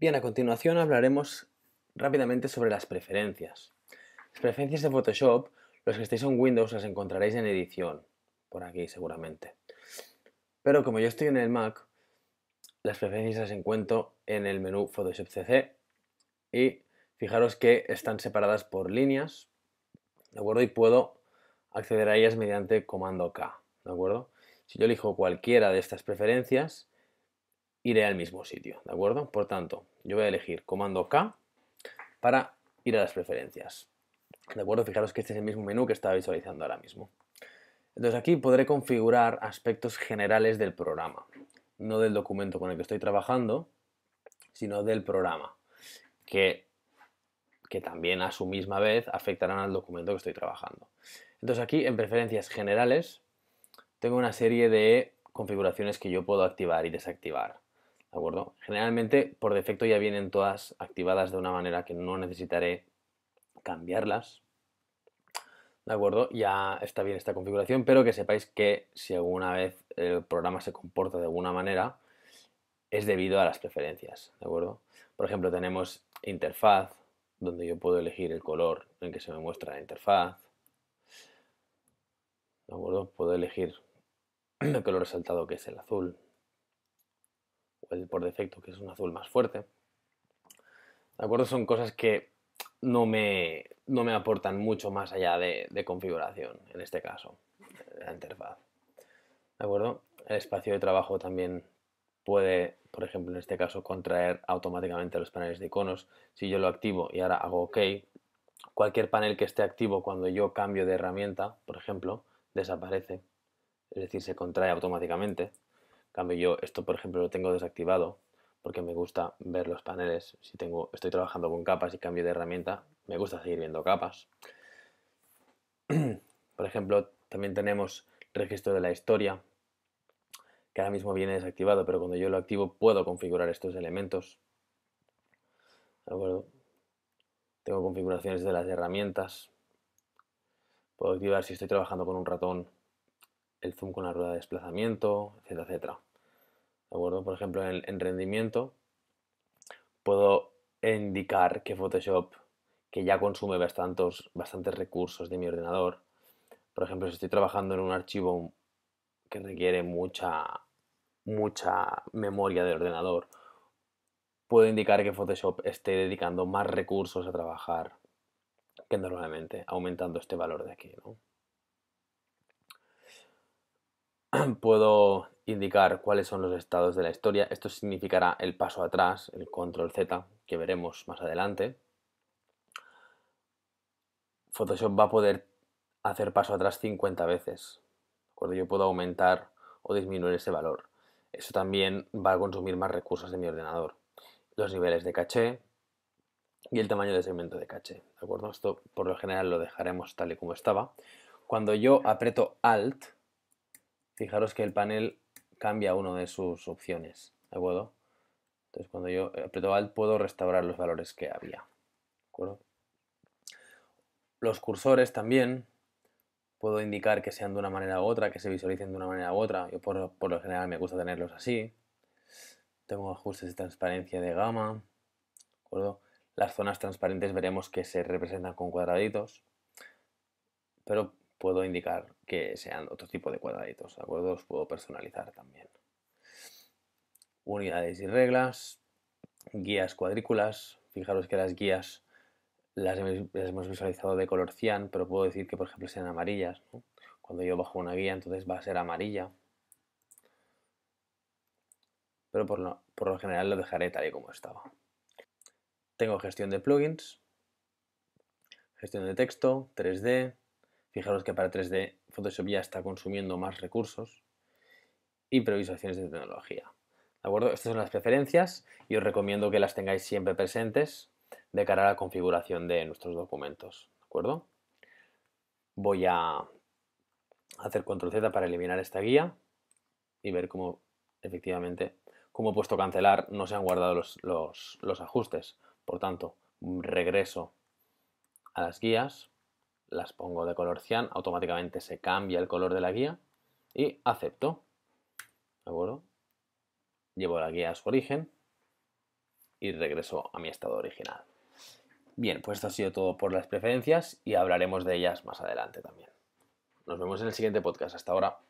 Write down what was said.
Bien, a continuación hablaremos rápidamente sobre las preferencias. Las preferencias de Photoshop, los que estéis en Windows las encontraréis en edición, por aquí seguramente. Pero como yo estoy en el Mac, las preferencias las encuentro en el menú Photoshop CC y fijaros que están separadas por líneas, ¿de acuerdo? Y puedo acceder a ellas mediante comando K, ¿de acuerdo? Si yo elijo cualquiera de estas preferencias, iré al mismo sitio, ¿de acuerdo? Por tanto, yo voy a elegir comando K para ir a las preferencias. De acuerdo, fijaros que este es el mismo menú que estaba visualizando ahora mismo. Entonces aquí podré configurar aspectos generales del programa, no del documento con el que estoy trabajando, sino del programa, que, que también a su misma vez afectarán al documento que estoy trabajando. Entonces aquí en preferencias generales tengo una serie de configuraciones que yo puedo activar y desactivar. ¿de acuerdo? Generalmente por defecto ya vienen todas activadas de una manera que no necesitaré cambiarlas, ¿de acuerdo? Ya está bien esta configuración, pero que sepáis que si alguna vez el programa se comporta de alguna manera, es debido a las preferencias, ¿de acuerdo? Por ejemplo, tenemos interfaz, donde yo puedo elegir el color en que se me muestra la interfaz, ¿de acuerdo? Puedo elegir el color resaltado que es el azul, por defecto, que es un azul más fuerte. ¿De acuerdo? Son cosas que no me, aportan mucho más allá de, de configuración, en este caso, eh, la interfaz. ¿De acuerdo? El espacio de trabajo también puede, por ejemplo, en este caso, contraer automáticamente los paneles de iconos. Si yo lo activo y ahora hago OK, cualquier panel que esté activo cuando yo cambio de herramienta, por ejemplo, desaparece. Es decir, se contrae automáticamente cambio yo esto, por ejemplo, lo tengo desactivado porque me gusta ver los paneles. Si tengo, estoy trabajando con capas y cambio de herramienta, me gusta seguir viendo capas. por ejemplo, también tenemos registro de la historia, que ahora mismo viene desactivado, pero cuando yo lo activo puedo configurar estos elementos. Tengo configuraciones de las herramientas. Puedo activar si estoy trabajando con un ratón el zoom con la rueda de desplazamiento, etcétera, etcétera. ¿De acuerdo? Por ejemplo, en, rendimiento puedo indicar que Photoshop, que ya consume bastantes, bastantes recursos de mi ordenador, por ejemplo, si estoy trabajando en un archivo que requiere mucha, mucha memoria de ordenador, puedo indicar que Photoshop esté dedicando más recursos a trabajar que normalmente, aumentando este valor de aquí, ¿no? puedo indicar cuáles son los estados de la historia. Esto significará el paso atrás, el control Z, que veremos más adelante. Photoshop va a poder hacer paso atrás 50 veces. yo puedo aumentar o disminuir ese valor. Eso también va a consumir más recursos de mi ordenador. Los niveles de caché y el tamaño de segmento de caché. ¿De acuerdo? Esto por lo general lo dejaremos tal y como estaba. Cuando yo aprieto Alt, fijaros que el panel cambia una de sus opciones, ¿de acuerdo? Entonces cuando yo aprieto Alt puedo restaurar los valores que había, acuerdo? Los cursores también puedo indicar que sean de una manera u otra, que se visualicen de una manera u otra. Yo por, lo general me gusta tenerlos así. Tengo ajustes de transparencia de gama, acuerdo? Las zonas transparentes veremos que se representan con cuadraditos, pero puedo indicar que sean otro tipo de cuadraditos, ¿de Los puedo personalizar también. Unidades y reglas, guías cuadrículas, fijaros que las guías las, hemos visualizado de color cian, pero puedo decir que por ejemplo sean amarillas. Cuando yo bajo una guía entonces va a ser amarilla. Pero por lo, por lo general lo dejaré tal y como estaba. Tengo gestión de plugins, gestión de texto, 3D, Fijaros que para 3D Photoshop ya está consumiendo más recursos. Y previsiones de tecnología. ¿De acuerdo? Estas son las preferencias y os recomiendo que las tengáis siempre presentes de cara a la configuración de nuestros documentos. ¿De acuerdo? Voy a hacer control Z para eliminar esta guía y ver cómo efectivamente, como he puesto cancelar, no se han guardado los, los ajustes. Por tanto, regreso a las guías las pongo de color cian, automáticamente se cambia el color de la guía y acepto. ¿De Llevo la guía a su origen y regreso a mi estado original. Bien, pues esto ha sido todo por las preferencias y hablaremos de ellas más adelante también. Nos vemos en el siguiente podcast. Hasta ahora.